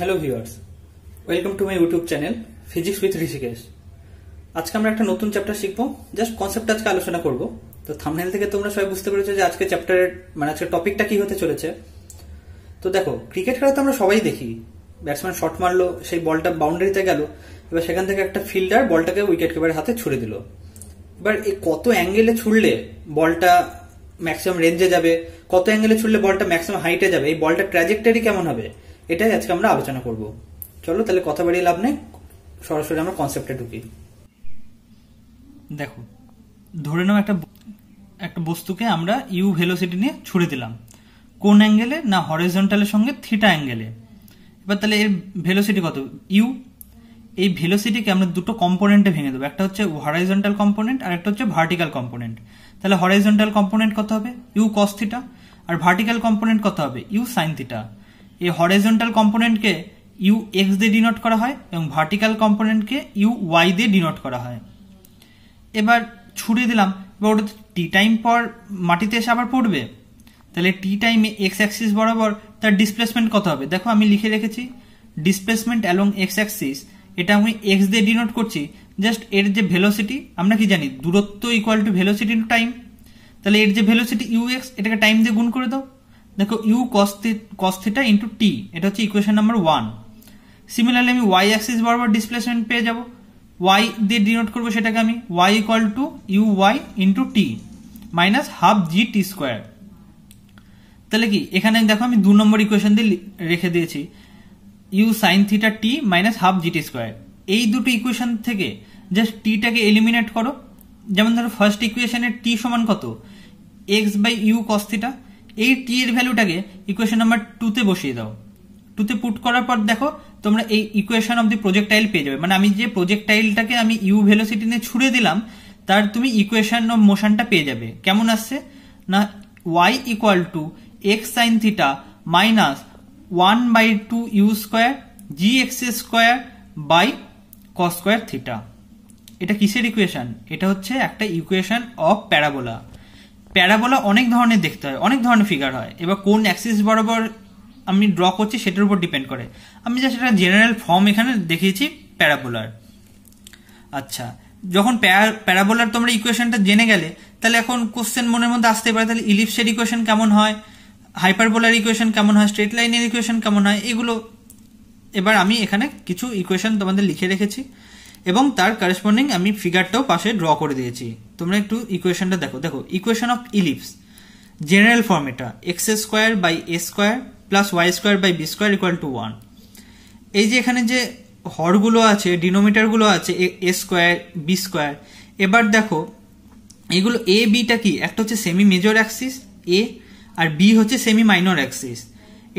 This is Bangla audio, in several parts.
hello viewers welcome to my YouTube channel physics with Rishikesh আজকে আমরা একটা নতুন চ্যাপ্টার শিখবো জাস্ট কনসেপ্ট আজকে আলোচনা করবো তো থামনেল থেকে তোমরা সবাই বুঝতে পেরেছো যে আজকে চ্যাপ্টারের মানে আজকে টপিকটা কি হতে চলেছে তো দেখো ক্রিকেট খেলা তো আমরা সবাই দেখি ব্যাটসম্যান শট মারলো সেই বলটা বাউন্ডারিতে গেল এবার সেখান থেকে একটা ফিল্ডার বলটাকে উইকেট কিপারের হাতে ছুড়ে দিল এবার এই কত অ্যাঙ্গেলে ছুড়লে বলটা ম্যাক্সিমাম রেঞ্জে যাবে কত অ্যাঙ্গেলে ছুড়লে বলটা ম্যাক্সিমাম হাইটে যাবে এই বলটা ট্র্যাজেক্টারি কেমন হবে এটাই আজকে আমরা আলোচনা করব চলো তাহলে কথা বাড়িয়ে লাভ নেই সরাসরি আমরা কনসেপ্টে ঢুকি দেখো ধরে নাও একটা একটা বস্তুকে আমরা ইউ ভেলোসিটি নিয়ে ছুড়ে দিলাম কোন অ্যাঙ্গেলে না হরিজন্টালের সঙ্গে থিটা অ্যাঙ্গেলে এবার তাহলে এর ভেলোসিটি কত ইউ এই ভেলোসিটিকে আমরা দুটো কম্পোনেন্টে ভেঙে দেবো একটা হচ্ছে হরাইজন্টাল কম্পোনেন্ট আর একটা হচ্ছে ভার্টিক্যাল কম্পোনেন্ট তাহলে হরাইজন্টাল কম্পোনেন্ট কত হবে ইউ কস থিটা আর ভার্টিক্যাল কম্পোনেন্ট কত হবে ইউ সাইন থিটা এই হরেজেন্টাল কম্পোনেন্টকে ইউ এক্স দিয়ে ডিনোট করা হয় এবং ভার্টিক্যাল কম্পোনেন্টকে ইউ ওয়াই দিয়ে ডিনোট করা হয় এবার ছুড়ে দিলাম এবার ওটা টি টাইম পর মাটিতে এসে আবার পড়বে তাহলে টি টাইমে এক্স অ্যাক্সিস বরাবর তার ডিসপ্লেসমেন্ট কত হবে দেখো আমি লিখে রেখেছি ডিসপ্লেসমেন্ট অ্যালং এক্স অ্যাক্সিস এটা আমি এক্স দিয়ে ডিনোট করছি জাস্ট এর যে ভেলোসিটি আমরা কি জানি দূরত্ব equal to velocity to time তাহলে এর যে ভেলোসিটি ইউ এক্স এটাকে টাইম দিয়ে গুণ করে দাও দেখো u cos cos theta into t এটা হচ্ছে ইকুয়েশন নাম্বার ওয়ান সিমিলারলি আমি ওয়াই অ্যাক্সিস বরাবর ডিসপ্লেসমেন্ট পেয়ে যাব ওয়াই দিয়ে ডিনোট করবো সেটাকে আমি y equal to u y into t minus half g t square তাহলে কি এখানে দেখো আমি দু নম্বর ইকুয়েশন দিয়ে রেখে দিয়েছি u sine theta t minus half g t square এই দুটো ইকুয়েশন থেকে জাস্ট টিটাকে এলিমিনেট করো যেমন ধরো ফার্স্ট ইকুয়েশনের টি সমান কত এক্স বাই ইউ কস্থিটা এই টি এর ভ্যালুটাকে ইকুয়েশন নাম্বার টুতে বসিয়ে দাও টুতে পুট করার পর দেখো তোমরা এই ইকুয়েশন অব দি প্রজেক্টাইল পেয়ে যাবে মানে আমি যে প্রজেক্টাইলটাকে আমি ইউ ভেলোসিটি নিয়ে ছুড়ে দিলাম তার তুমি ইকুয়েশন অব মোশনটা পেয়ে যাবে কেমন আসছে না y equal to x sine theta minus one by two u square g x square by cos square theta এটা কিসের ইকুয়েশন এটা হচ্ছে একটা ইকুয়েশন অফ প্যারাবোলা প্যারাবোলা অনেক ধরনের দেখতে হয় অনেক ধরনের ফিগার হয় এবার কোন অ্যাক্সিস বরাবর আমি ড্র করছি সেটার উপর ডিপেন্ড করে আমি যা সেটা জেনারেল ফর্ম এখানে দেখিয়েছি প্যারাবোলার আচ্ছা যখন প্যারাবোলার তোমরা ইকুয়েশনটা জেনে গেলে তাহলে এখন কোশ্চেন মনের মধ্যে আসতে পারে তাহলে ইলিপসের ইকুয়েশন কেমন হয় হাইপারবোলার ইকুয়েশন কেমন হয় স্ট্রেট লাইনের ইকুয়েশন কেমন হয় এগুলো এবার আমি এখানে কিছু ইকুয়েশন তোমাদের লিখে রেখেছি এবং তার কারেসপন্ডিং আমি ফিগারটাও পাশে ড্র করে দিয়েছি তোমরা একটু ইকুয়েশনটা দেখো দেখো equation of ellipse general form এটা x square by a square plus y square by b square equal to one এই যে এখানে যে হরগুলো আছে ডিনোমিটারগুলো আছে এ স্কোয়ার বি স্কোয়ার এবার দেখো এগুলো এ বিটা কি একটা হচ্ছে সেমি মেজর অ্যাক্সিস এ আর বি হচ্ছে সেমি মাইনর অ্যাক্সিস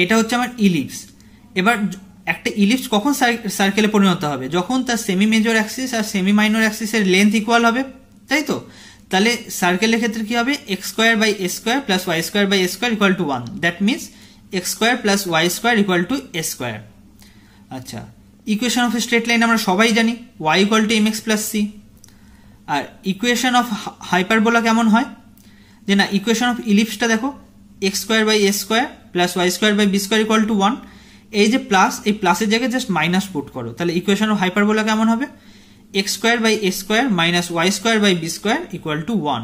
এটা হচ্ছে আমার ইলিপস এবার একটা ইলিপস কখন সার্কেলে পরিণত হবে যখন তার সেমি মেজর অ্যাক্সিস আর সেমি মাইনর অ্যাক্সিসের লেন্থ ইকুয়াল হবে তাই তো তাহলে সার্কেলের ক্ষেত্রে কি হবে x square by a square plus y square by a square equal to one that means x square plus y square equal to a square আচ্ছা ইকুয়েশন অফ স্ট্রেট লাইন আমরা সবাই জানি y equal to m x plus c আর ইকুয়েশন অফ হাইপারবোলা কেমন হয় যে না ইকুয়েশন অফ ইলিপসটা দেখো x square by s square plus y square by b square equal to one এই যে প্লাস এই প্লাসের জায়গায় জাস্ট মাইনাস পুট করো তাহলে ইকুয়েশন অফ হাইপারবোলা কেমন হবে x square by a square minus y square by b square equal to one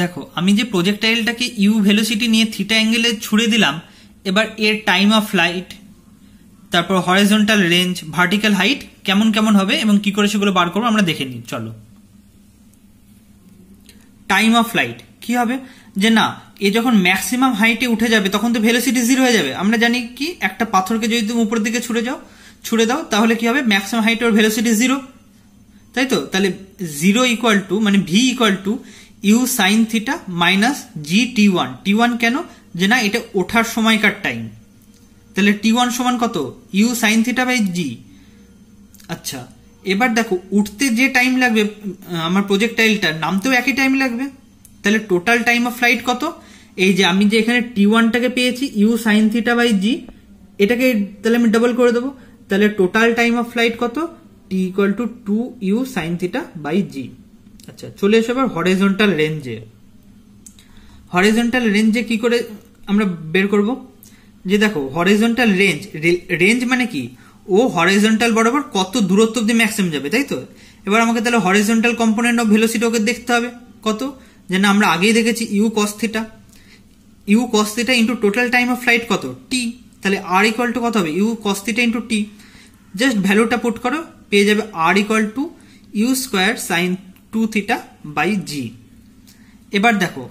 দেখো আমি যে প্রজেক্টাইলটাকে ইউ ভেলোসিটি নিয়ে থিটা অ্যাঙ্গেলে ছুড়ে দিলাম এবার এর টাইম অফ ফ্লাইট তারপর হরাইজন্টাল রেঞ্জ ভার্টিক্যাল হাইট কেমন কেমন হবে এবং কি করে সেগুলো বার করবো আমরা দেখে নিই চলো টাইম অফ ফ্লাইট কি হবে যে না এ যখন ম্যাক্সিমাম হাইটে উঠে যাবে তখন তো ভেলোসিটি জিরো হয়ে যাবে আমরা জানি কি একটা পাথরকে যদি তুমি উপরের দিকে ছুড়ে যাও ছুড়ে দাও তাহলে কি হবে ম্যাক্সিমাম হাইট ওর ভেলোসিটি জিরো তাই তো তাহলে জিরো ইকুয়াল টু মানে v equal to u sine theta minus g t one t one কেন যে না এটা ওঠার সময়কার টাইম তাহলে টি ওয়ান সমান কত u sine theta by g আচ্ছা এবার দেখো উঠতে যে টাইম লাগবে আমার প্রজেক্টাইলটা নামতেও একই টাইম লাগবে তাহলে টোটাল টাইম অফ ফ্লাইট কত এই যে আমি যে এখানে টি ওয়ানটাকে পেয়েছি u sine theta by g এটাকে তাহলে আমি ডবল করে দেবো তাহলে টোটাল টাইম অফ ফ্লাইট কত t equal to two u sine theta by g আচ্ছা চলে এসে এবার হরেজন্টাল রেঞ্জে হরেজন্টাল রেঞ্জে কি করে আমরা বের করব যে দেখো হরেজন্টাল রেঞ্জ রেঞ্জ মানে কি ও হরেজন্টাল বরাবর কত দূরত্ব অব্দি ম্যাক্সিমাম যাবে তাই তো এবার আমাকে তাহলে horizontal component of velocity okay দেখতে হবে কত যেন আমরা আগেই দেখেছি u cos theta u cos theta into total time of flight কত টি তাহলে আর ইকুয়াল টু কত হবে u cos theta into t just ভ্যালুটা পুট করো পেয়ে যাবে R equal to u square sine two theta by g এবার দেখো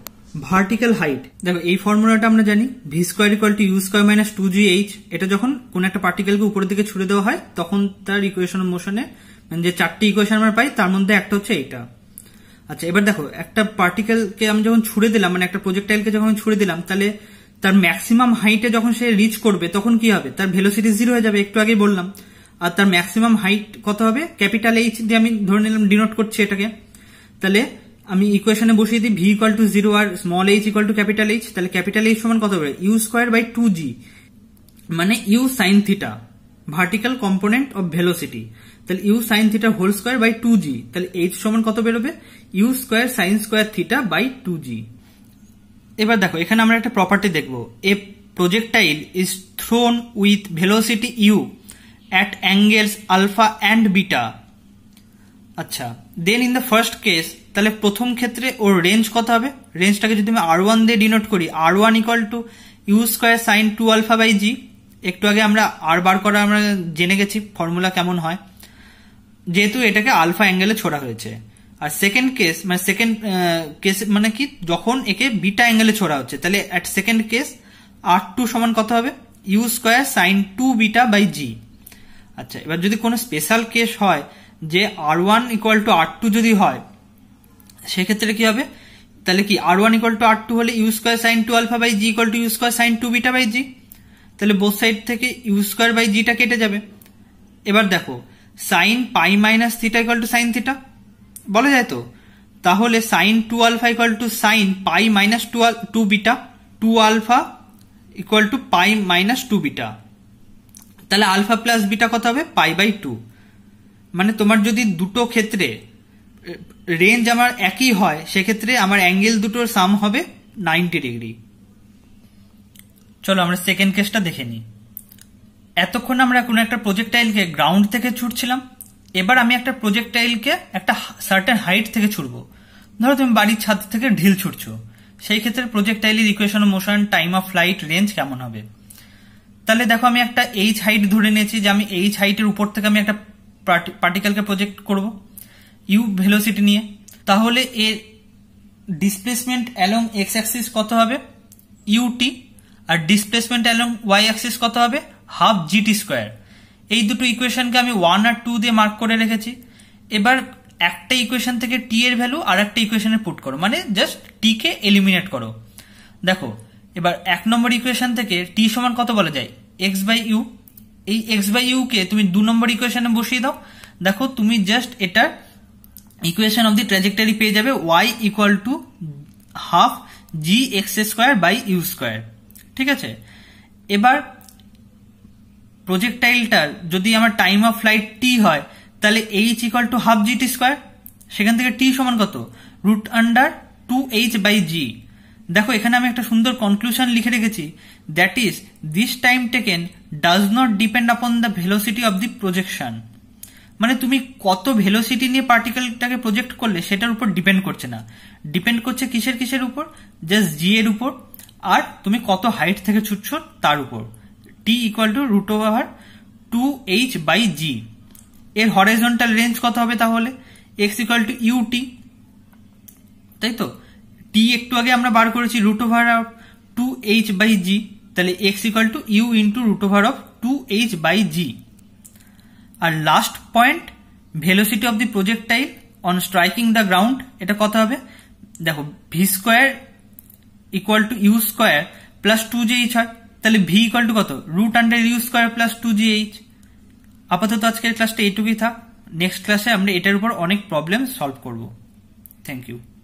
ভার্টিক্যাল হাইট দেখো এই ফর্মুলাটা আমরা জানি v square equal to u square minus two g h এটা যখন কোন একটা পার্টিকেলকে উপরের দিকে ছুড়ে দেওয়া হয় তখন তার ইকুয়েশন মোশনে যে চারটি ইকুয়েশন আমরা পাই তার মধ্যে একটা হচ্ছে এইটা আচ্ছা এবার দেখো একটা পার্টিকেলকে আমি যখন ছুড়ে দিলাম মানে একটা প্রজেক্টাইলকে যখন ছুড়ে দিলাম তাহলে তার ম্যাক্সিমাম হাইটে যখন সে রিচ করবে তখন কি হবে তার ভেলোসিটি জিরো হয়ে যাবে একটু আগেই বললাম আর তার ম্যাক্সিমাম হাইট কত হবে ক্যাপিটাল এইচ দিয়ে আমি ধরে নিলাম ডিনোট করছি এটাকে তাহলে আমি ইকুয়েশনে বসিয়ে দিই ভি ইকাল টু জিরো আর small h equal to capital H তাহলে ক্যাপিটাল এইচ সমান কত হবে u squared by two g মানে u sine theta vertical component of velocity তাহলে u sine theta whole squared by two g তাহলে এইচ সমান কত বেরোবে u square sine squared theta by two g এবার দেখো এখানে আমরা একটা প্রপার্টি দেখব a projectile is thrown with velocity you at angles alpha and beta আচ্ছা then in the first case তাহলে প্রথম ক্ষেত্রে ওর রেঞ্জ কত হবে রেঞ্জটাকে যদি আমি আর ওয়ান দিয়ে ডিনোট করি R one equal to u square sine two alpha by g একটু আগে আমরা আর বার করা আমরা জেনে গেছি ফর্মুলা কেমন হয় যেহেতু এটাকে আলফা অ্যাঙ্গেলে ছোড়া হয়েছে আর সেকেন্ড কেস মানে সেকেন্ড কেস মানে কি যখন একে বিটা অ্যাঙ্গেলে ছোড়া হচ্ছে তাহলে at second case R two সমান কত হবে u square sine two beta by g আচ্ছা এবার যদি কোনো স্পেশাল কেস হয় যে R one equal to R two যদি হয় সেক্ষেত্রে কি হবে তাহলে কি R one equal to R two হলে u square sine two alpha by g equal to u square sine two beta by g তাহলে বোধ সাইড থেকে ইউ স্কোয়ার বাই জিটা কেটে যাবে এবার দেখো sine pi minus theta equal to sine theta বলা যায় তো তাহলে sine two alpha equal to sine pi minus two two beta two alpha equal to pi minus two beta তাহলে আলফা প্লাস বিটা কত হবে পাই বাই টু মানে তোমার যদি দুটো ক্ষেত্রে রেঞ্জ আমার একই হয় সেক্ষেত্রে আমার অ্যাঙ্গেল দুটোর সাম হবে নাইনটি ডিগ্রি চলো আমরা সেকেন্ড কেসটা দেখে নিই এতক্ষণ আমরা কোনো একটা প্রজেক্টাইলকে গ্রাউন্ড থেকে ছুটছিলাম এবার আমি একটা প্রজেক্টাইলকে একটা সার্টেন হাইট থেকে ছুটব ধরো তুমি বাড়ির ছাদ থেকে ঢিল ছুটছো সেই ক্ষেত্রে প্রজেক্টাইলের equation motion time of flight range কেমন হবে তাহলে দেখো আমি একটা এইচ হাইট ধরে নিয়েছি যে আমি এইচ হাইটের উপর থেকে আমি একটা পার্টিকেলকে প্রজেক্ট করব ইউ ভেলোসিটি নিয়ে তাহলে এর ডিসপ্লেসমেন্ট অ্যালং এক্স অ্যাক্সিস কত হবে ইউটি আর ডিসপ্লেসমেন্ট অ্যালং ওয়াই অ্যাক্সিস কত হবে হাফ জিটি স্কোয়ার এই দুটো ইকুয়েশনকে আমি ওয়ান আর টু দিয়ে মার্ক করে রেখেছি এবার একটা ইকুয়েশন থেকে টি এর ভ্যালু আর একটা ইকুয়েশনে পুট করো মানে জাস্ট টি কে এলিমিনেট করো দেখো এবার এক নম্বর ইকুয়েশন থেকে টি সমান কত বলা যায় এক্স বাই ইউ এই এক্স বাই ইউ কে তুমি দু নম্বর ইকুয়েশনে বসিয়ে দাও দেখো তুমি জাস্ট এটা ইকুয়েশন অব দি ট্র্যাজেক্টরি পেয়ে যাবে y equal to half g x square by u squared ঠিক আছে এবার প্রজেক্টাইলটার যদি আমার টাইম অফ ফ্লাইট টি হয় তাহলে h equal to half g t squared সেখান থেকে টি সমান কত root under two h by g দেখো এখানে আমি একটা সুন্দর কনক্লুশন লিখে রেখেছি that is this time taken does not depend upon the velocity of the projection মানে তুমি কত ভেলোসিটি নিয়ে পার্টিকেলটাকে প্রজেক্ট করলে সেটার উপর ডিপেন্ড করছে না ডিপেন্ড করছে কিসের কিসের উপর জাস্ট জি এর উপর আর তুমি কত হাইট থেকে ছুটছ তার উপর t equal to root over two h by g এর হরাইজন্টাল রেঞ্জ কত হবে তাহলে x equal to u t তাই তো টি একটু আগে আমরা বার করেছি root over of two h by g তাহলে x equal to u into root over of two h by g আর last point velocity of the projectile on striking the ground এটা কত হবে দেখো v square equal to u squared plus two g h হয় তাহলে ভি ইকুয়াল টু কত root under u squared plus two g h আপাতত আজকের ক্লাসটা এইটুকুই থাক নেক্সট ক্লাসে আমরা এটার উপর অনেক প্রবলেম সলভ করব থ্যাংক ইউ